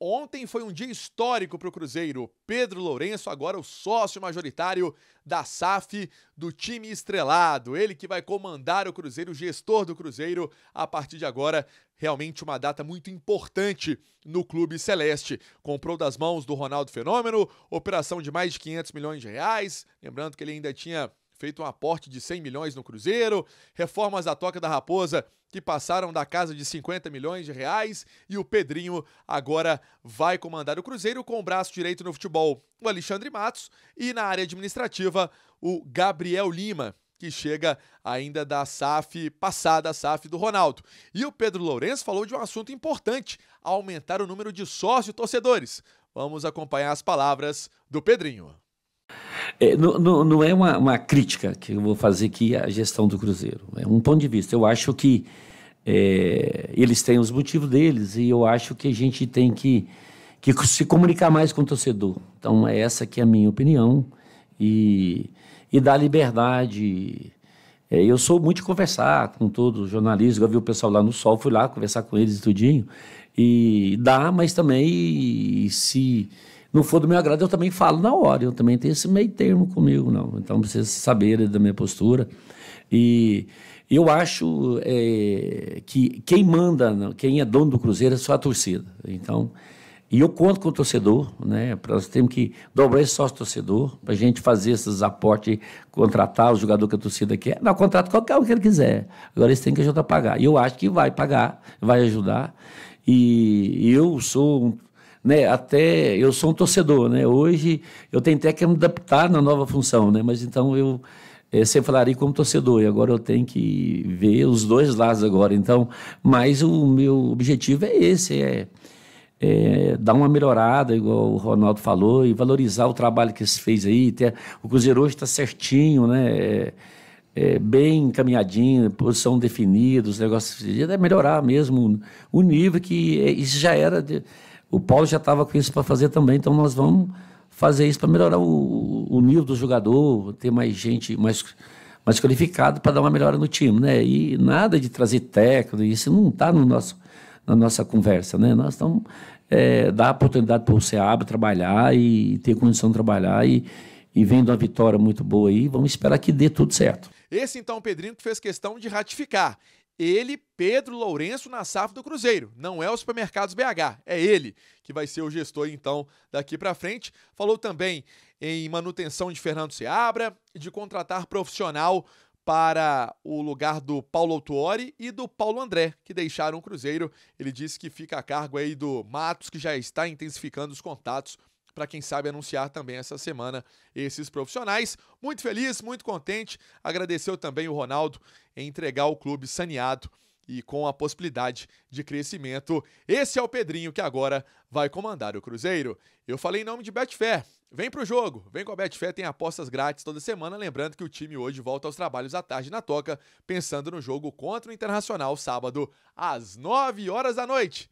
Ontem foi um dia histórico para o Cruzeiro. Pedro Lourenço, agora o sócio majoritário da SAF, do time estrelado. Ele que vai comandar o Cruzeiro, o gestor do Cruzeiro, a partir de agora. Realmente uma data muito importante no Clube Celeste. Comprou das mãos do Ronaldo Fenômeno, operação de mais de 500 milhões de reais. Lembrando que ele ainda tinha feito um aporte de 100 milhões no Cruzeiro, reformas da Toca da Raposa que passaram da casa de 50 milhões de reais, e o Pedrinho agora vai comandar o Cruzeiro com o braço direito no futebol, o Alexandre Matos, e na área administrativa, o Gabriel Lima, que chega ainda da SAF passada, a SAF do Ronaldo. E o Pedro Lourenço falou de um assunto importante: aumentar o número de sócios torcedores. Vamos acompanhar as palavras do Pedrinho. É, não, não, não, é uma, uma, crítica que eu vou fazer aqui à gestão do Cruzeiro. É um ponto de vista. Eu acho que é, eles têm os motivos deles e eu acho que a gente tem que, que se comunicar mais com o torcedor. Então, é essa que é a minha opinião. E, e dar liberdade. É, eu sou muito de conversar com todos os jornalistas. Eu vi o pessoal lá no Sol, fui lá conversar com eles tudinho. E dá, mas também se não for do meu agrado, eu também falo na hora. Eu também tenho esse meio termo comigo, não. Então, precisa saber da minha postura. E eu acho é, que quem manda, quem é dono do Cruzeiro é só a torcida. Então, e eu conto com o torcedor, né? nós temos que dobrar esse sócio torcedor para a gente fazer esses aportes, contratar o jogador que a torcida quer. Não, contrata qualquer um que ele quiser. Agora eles têm que ajudar a pagar. E eu acho que vai pagar, vai ajudar. E eu sou um né, até eu sou um torcedor, né? Hoje eu tentei que me adaptar na nova função, né? Mas então eu é, sempre falaria como torcedor e agora eu tenho que ver os dois lados agora. Então, mas o meu objetivo é esse, é, é dar uma melhorada, igual o Ronaldo falou, e valorizar o trabalho que se fez aí. Ter, o Cruzeiro hoje está certinho, né? É, é, bem encaminhadinho, posição definida, os negócios é melhorar mesmo o nível que é, isso já era de, o Paulo já estava com isso para fazer também, então nós vamos fazer isso para melhorar o, o, nível do jogador, ter mais gente, mais, mais qualificada para dar uma melhora no time, né? E nada de trazer técnico, isso não está no nosso, na nossa conversa, né? Nós estamos é, dar oportunidade para o Seabra trabalhar e ter condição de trabalhar e, e vendo uma vitória muito boa aí, vamos esperar que dê tudo certo. Esse então Pedrinho que fez questão de ratificar ele, Pedro Lourenço, na safra do Cruzeiro. Não é o Supermercados BH, é ele que vai ser o gestor, então, daqui para frente. Falou também em manutenção de Fernando Seabra, de contratar profissional para o lugar do Paulo Autuori e do Paulo André, que deixaram o Cruzeiro. Ele disse que fica a cargo aí do Matos, que já está intensificando os contatos para quem sabe anunciar também essa semana esses profissionais. Muito feliz, muito contente. Agradeceu também o Ronaldo em entregar o clube saneado e com a possibilidade de crescimento. Esse é o Pedrinho que agora vai comandar o Cruzeiro. Eu falei em nome de Betfair. Vem pro jogo, vem com a Betfair, tem apostas grátis toda semana. Lembrando que o time hoje volta aos trabalhos à tarde na Toca, pensando no jogo contra o Internacional, sábado, às 9 horas da noite.